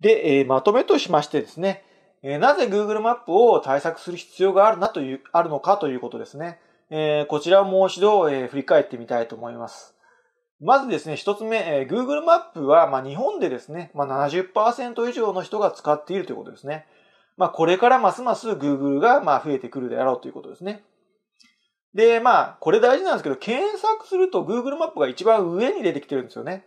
で、えー、まとめとしましてですね、えー、なぜ Google マップを対策する必要があるなという、あるのかということですね。えー、こちらをもう一度、え振り返ってみたいと思います。まずですね、一つ目、え Google マップは、まあ、日本でですね、まあ、70%以上の人が使っているということですね。まあ、これからますます Google が、ま増えてくるであろうということですね。で、まあ、これ大事なんですけど、検索すると Google マップが一番上に出てきてるんですよね。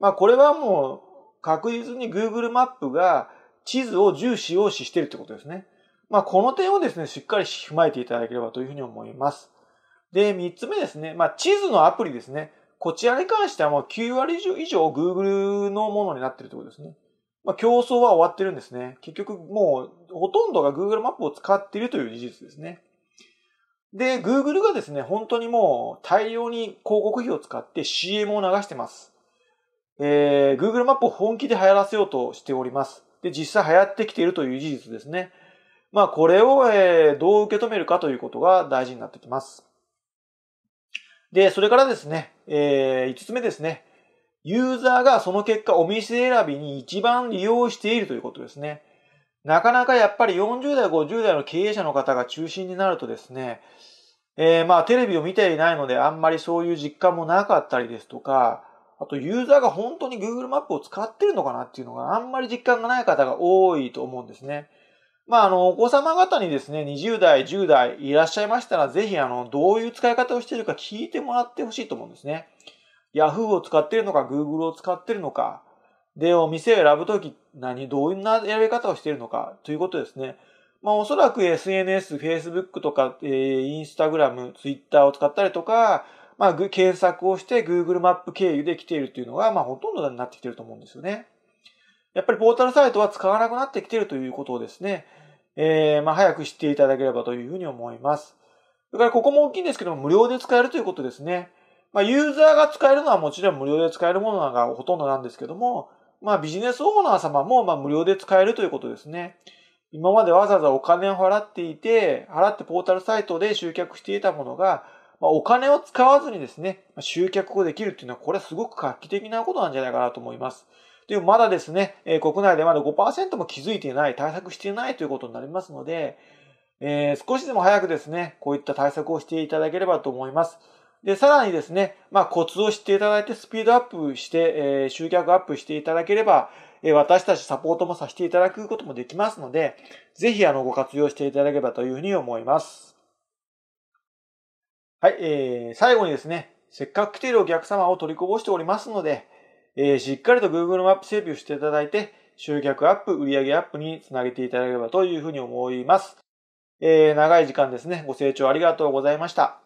まあ、これはもう、確実に Google マップが地図を重視をしているってことですね。まあ、この点をですね、しっかり踏まえていただければというふうに思います。で、三つ目ですね。まあ、地図のアプリですね。こちらに関してはもう9割以上 Google のものになってるということですね。まあ、競争は終わってるんですね。結局もうほとんどが Google マップを使っているという事実ですね。で、Google がですね、本当にもう大量に広告費を使って CM を流してます。えー、Google マップを本気で流行らせようとしております。で、実際流行ってきているという事実ですね。まあ、これを、えー、どう受け止めるかということが大事になってきます。で、それからですね、えー、5つ目ですね。ユーザーがその結果お店選びに一番利用しているということですね。なかなかやっぱり40代、50代の経営者の方が中心になるとですね、えー、まあテレビを見ていないのであんまりそういう実感もなかったりですとか、あとユーザーが本当に Google マップを使ってるのかなっていうのがあんまり実感がない方が多いと思うんですね。まあ、あの、お子様方にですね、20代、10代いらっしゃいましたら、ぜひ、あの、どういう使い方をしているか聞いてもらってほしいと思うんですね。Yahoo を使ってるのか、Google を使ってるのか、で、お店を選ぶとき、何、どういうな選び方をしているのか、ということですね。まあ、おそらく SNS、Facebook とか、えー、Instagram、Twitter を使ったりとか、まあ、検索をして Google マップ経由で来ているというのが、まあ、ほとんどになってきていると思うんですよね。やっぱりポータルサイトは使わなくなってきているということをですね、えー、まあ、早く知っていただければというふうに思います。それからここも大きいんですけども、無料で使えるということですね。まあ、ユーザーが使えるのはもちろん無料で使えるものがほとんどなんですけども、まあ、ビジネスオーナー様も、まあ、無料で使えるということですね。今までわざわざお金を払っていて、払ってポータルサイトで集客していたものが、まあ、お金を使わずにですね、集客をできるっていうのは、これはすごく画期的なことなんじゃないかなと思います。でもまだですね、え国内でまだ5%も気づいていない、対策していないということになりますので、えー、少しでも早くですね、こういった対策をしていただければと思います。で、さらにですね、まあ、コツを知っていただいて、スピードアップして、えー、集客アップしていただければ、えー、私たちサポートもさせていただくこともできますので、ぜひ、あの、ご活用していただければというふうに思います。はい、えー、最後にですね、せっかく来ているお客様を取りこぼしておりますので、えー、しっかりと Google マップ整備をしていただいて、集客アップ、売上アップにつなげていただければというふうに思います。えー、長い時間ですね、ご清聴ありがとうございました。